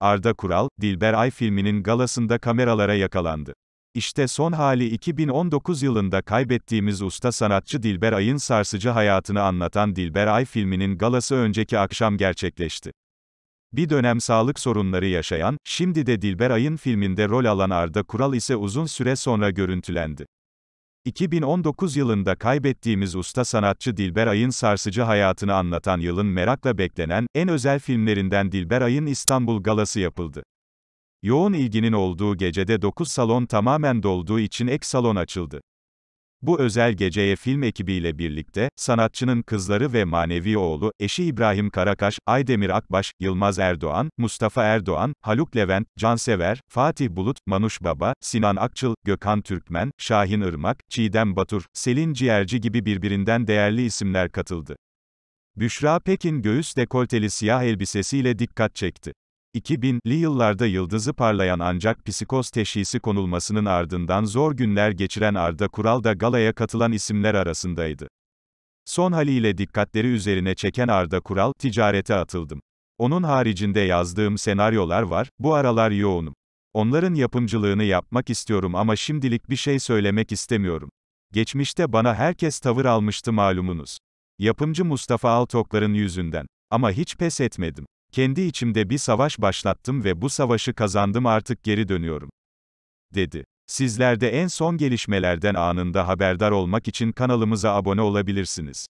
Arda Kural, Dilber Ay filminin galasında kameralara yakalandı. İşte son hali 2019 yılında kaybettiğimiz usta sanatçı Dilber Ay'ın sarsıcı hayatını anlatan Dilber Ay filminin galası önceki akşam gerçekleşti. Bir dönem sağlık sorunları yaşayan, şimdi de Dilber Ay'ın filminde rol alan Arda Kural ise uzun süre sonra görüntülendi. 2019 yılında kaybettiğimiz usta sanatçı Dilber Ay'ın sarsıcı hayatını anlatan yılın merakla beklenen, en özel filmlerinden Dilber Ay'ın İstanbul Galası yapıldı. Yoğun ilginin olduğu gecede 9 salon tamamen dolduğu için ek salon açıldı. Bu özel geceye film ekibiyle birlikte, sanatçının kızları ve manevi oğlu, eşi İbrahim Karakaş, Aydemir Akbaş, Yılmaz Erdoğan, Mustafa Erdoğan, Haluk Levent, Cansever, Fatih Bulut, Manuş Baba, Sinan Akçıl, Gökhan Türkmen, Şahin Irmak, Çiğdem Batur, Selin Ciğerci gibi birbirinden değerli isimler katıldı. Büşra Pekin göğüs dekolteli siyah elbisesiyle dikkat çekti. 2000'li yıllarda yıldızı parlayan ancak psikoz teşhisi konulmasının ardından zor günler geçiren Arda Kural da galaya katılan isimler arasındaydı. Son haliyle dikkatleri üzerine çeken Arda Kural, ticarete atıldım. Onun haricinde yazdığım senaryolar var, bu aralar yoğunum. Onların yapımcılığını yapmak istiyorum ama şimdilik bir şey söylemek istemiyorum. Geçmişte bana herkes tavır almıştı malumunuz. Yapımcı Mustafa Altoklar'ın yüzünden. Ama hiç pes etmedim. Kendi içimde bir savaş başlattım ve bu savaşı kazandım artık geri dönüyorum. Dedi. Sizler de en son gelişmelerden anında haberdar olmak için kanalımıza abone olabilirsiniz.